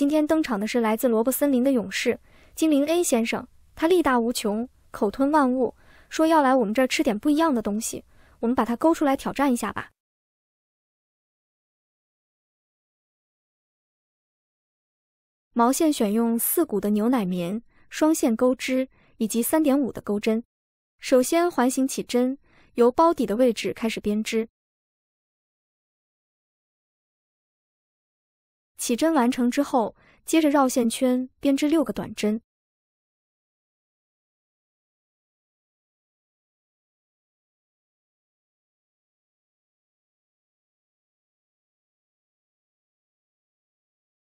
今天登场的是来自萝卜森林的勇士精灵 A 先生，他力大无穷，口吞万物，说要来我们这儿吃点不一样的东西。我们把它勾出来挑战一下吧。毛线选用四股的牛奶棉，双线钩织以及三点五的钩针。首先环形起针，由包底的位置开始编织。起针完成之后，接着绕线圈编织六个短针。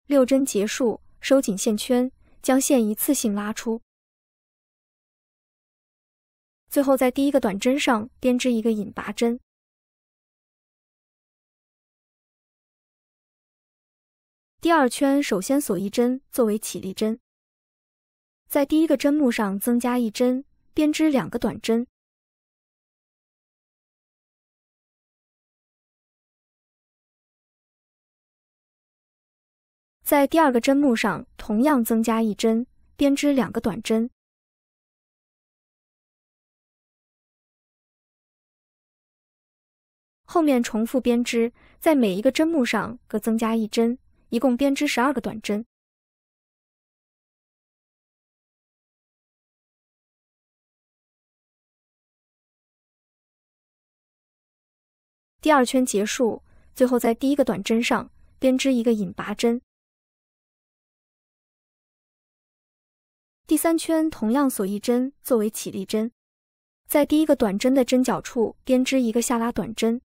六针结束，收紧线圈，将线一次性拉出。最后在第一个短针上编织一个引拔针。第二圈，首先锁一针作为起立针，在第一个针目上增加一针，编织两个短针；在第二个针目上同样增加一针，编织两个短针。后面重复编织，在每一个针目上各增加一针。一共编织十二个短针，第二圈结束，最后在第一个短针上编织一个引拔针。第三圈同样锁一针作为起立针，在第一个短针的针脚处编织一个下拉短针。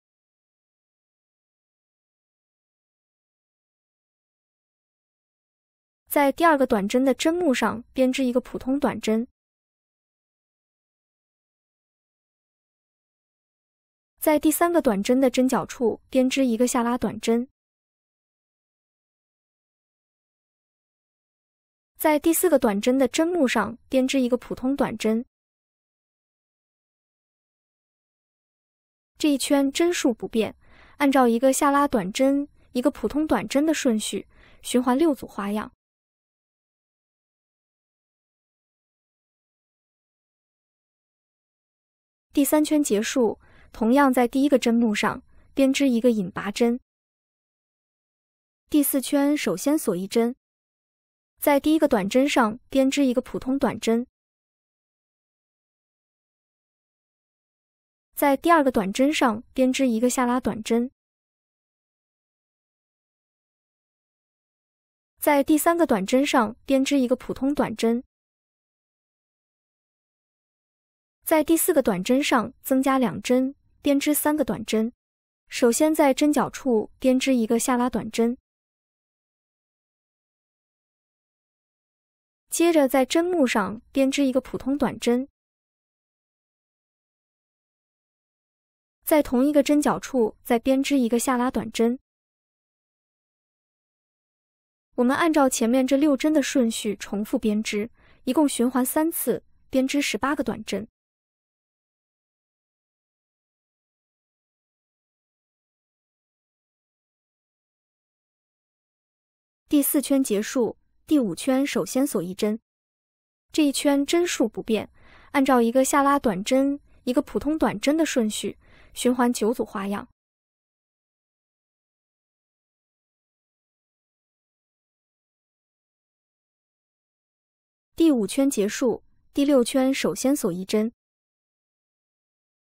在第二个短针的针目上编织一个普通短针，在第三个短针的针脚处编织一个下拉短针，在第四个短针的针目上编织一个普通短针。这一圈针数不变，按照一个下拉短针、一个普通短针的顺序循环六组花样。第三圈结束，同样在第一个针目上编织一个引拔针。第四圈首先锁一针，在第一个短针上编织一个普通短针，在第二个短针上编织一个下拉短针，在第三个短针上编织一个普通短针。在第四个短针上增加两针，编织三个短针。首先在针脚处编织一个下拉短针，接着在针目上编织一个普通短针，在同一个针脚处再编织一个下拉短针。我们按照前面这六针的顺序重复编织，一共循环三次，编织十八个短针。第四圈结束，第五圈首先锁一针，这一圈针数不变，按照一个下拉短针、一个普通短针的顺序，循环九组花样。第五圈结束，第六圈首先锁一针，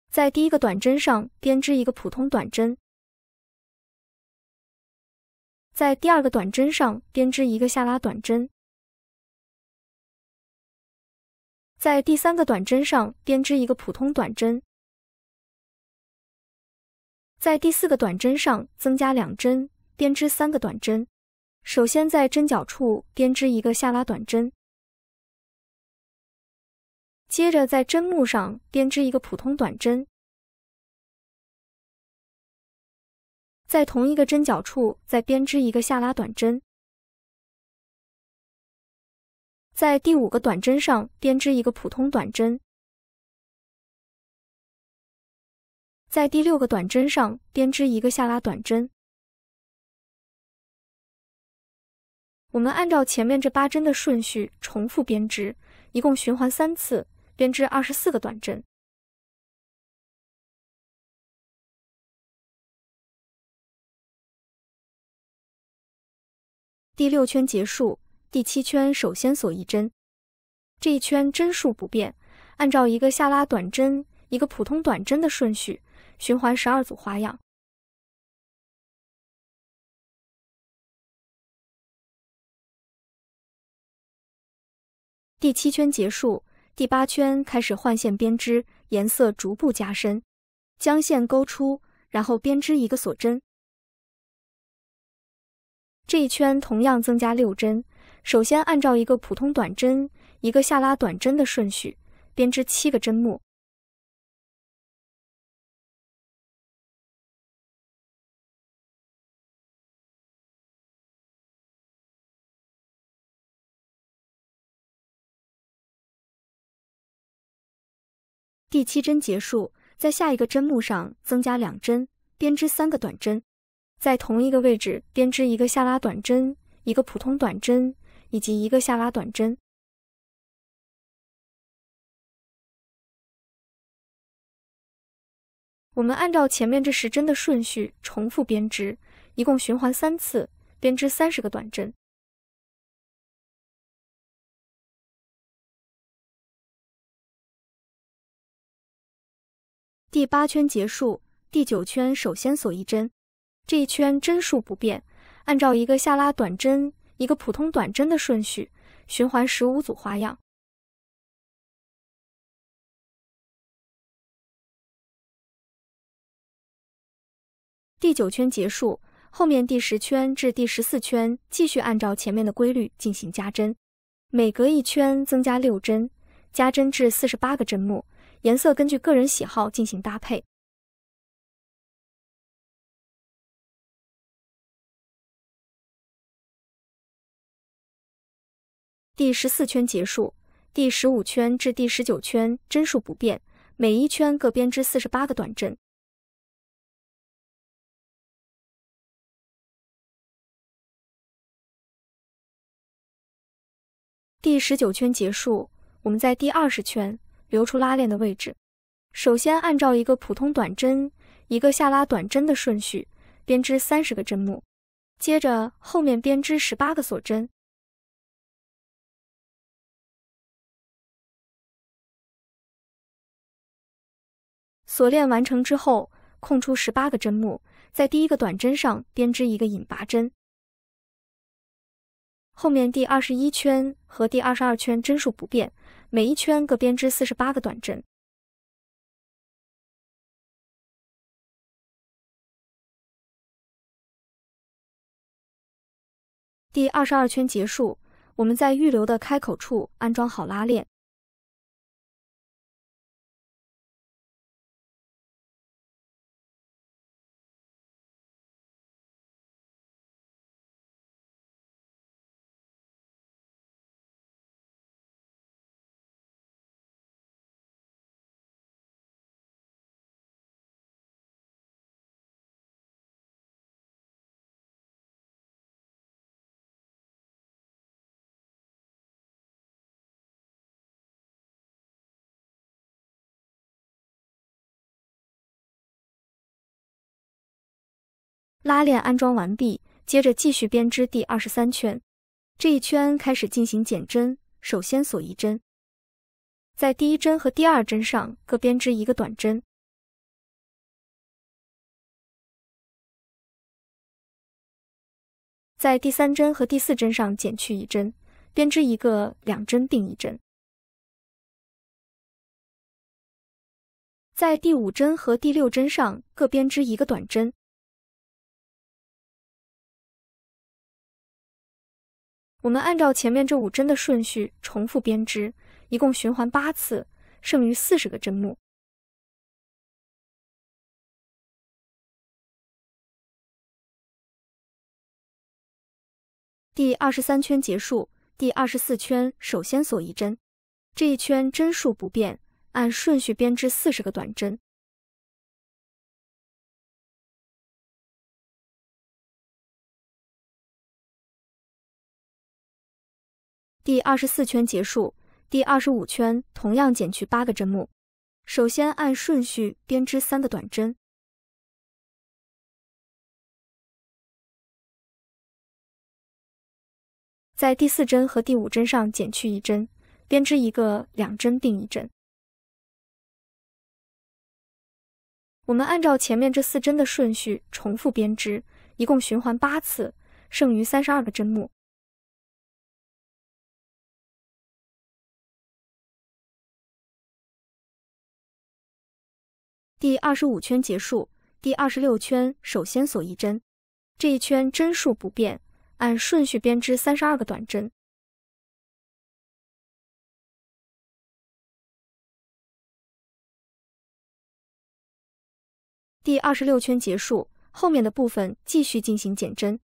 在第一个短针上编织一个普通短针。在第二个短针上编织一个下拉短针，在第三个短针上编织一个普通短针，在第四个短针上增加两针，编织三个短针。首先在针脚处编织一个下拉短针，接着在针目上编织一个普通短针。在同一个针脚处再编织一个下拉短针，在第五个短针上编织一个普通短针，在第六个短针上编织一个下拉短针。我们按照前面这八针的顺序重复编织，一共循环三次，编织二十四个短针。第六圈结束，第七圈首先锁一针，这一圈针数不变，按照一个下拉短针、一个普通短针的顺序，循环十二组花样。第七圈结束，第八圈开始换线编织，颜色逐步加深，将线勾出，然后编织一个锁针。这一圈同样增加六针，首先按照一个普通短针、一个下拉短针的顺序编织七个针目。第七针结束，在下一个针目上增加两针，编织三个短针。在同一个位置编织一个下拉短针，一个普通短针，以及一个下拉短针。我们按照前面这十针的顺序重复编织，一共循环三次，编织三十个短针。第八圈结束，第九圈首先锁一针。这一圈针数不变，按照一个下拉短针、一个普通短针的顺序，循环十五组花样。第九圈结束，后面第十圈至第十四圈继续按照前面的规律进行加针，每隔一圈增加六针，加针至四十八个针目，颜色根据个人喜好进行搭配。第十四圈结束，第十五圈至第十九圈针数不变，每一圈各编织四十八个短针。第十九圈结束，我们在第二十圈留出拉链的位置。首先按照一个普通短针、一个下拉短针的顺序编织三十个针目，接着后面编织十八个锁针。锁链完成之后，空出十八个针目，在第一个短针上编织一个引拔针。后面第二十一圈和第二十二圈针数不变，每一圈各编织四十八个短针。第二十二圈结束，我们在预留的开口处安装好拉链。拉链安装完毕，接着继续编织第二十三圈。这一圈开始进行减针，首先锁一针，在第一针和第二针上各编织一个短针，在第三针和第四针上减去一针，编织一个两针并一针，在第五针和第六针上各编织一个短针。我们按照前面这五针的顺序重复编织，一共循环八次，剩余四十个针目。第二十三圈结束，第二十四圈首先锁一针，这一圈针数不变，按顺序编织四十个短针。第二十四圈结束，第二十五圈同样减去八个针目。首先按顺序编织三个短针，在第四针和第五针上减去一针，编织一个两针并一针。我们按照前面这四针的顺序重复编织，一共循环八次，剩余三十二个针目。第二十五圈结束，第二十六圈首先锁一针，这一圈针数不变，按顺序编织三十二个短针。第二十六圈结束，后面的部分继续进行减针。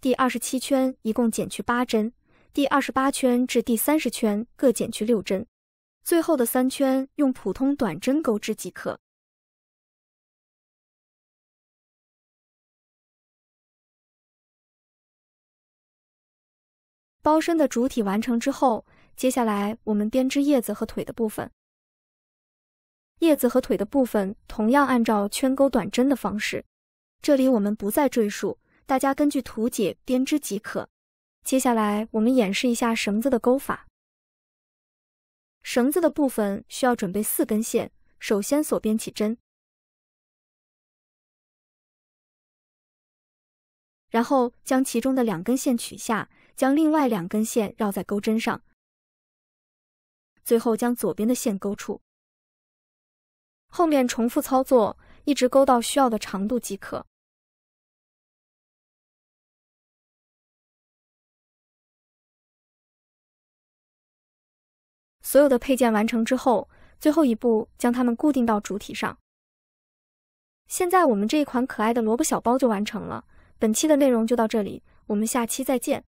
第二十七圈一共减去八针，第二十八圈至第三十圈各减去六针，最后的三圈用普通短针钩织即可。包身的主体完成之后，接下来我们编织叶子和腿的部分。叶子和腿的部分同样按照圈钩短针的方式，这里我们不再赘述，大家根据图解编织即可。接下来我们演示一下绳子的钩法。绳子的部分需要准备四根线，首先锁边起针，然后将其中的两根线取下。将另外两根线绕在钩针上，最后将左边的线钩出。后面重复操作，一直钩到需要的长度即可。所有的配件完成之后，最后一步将它们固定到主体上。现在我们这一款可爱的萝卜小包就完成了。本期的内容就到这里，我们下期再见。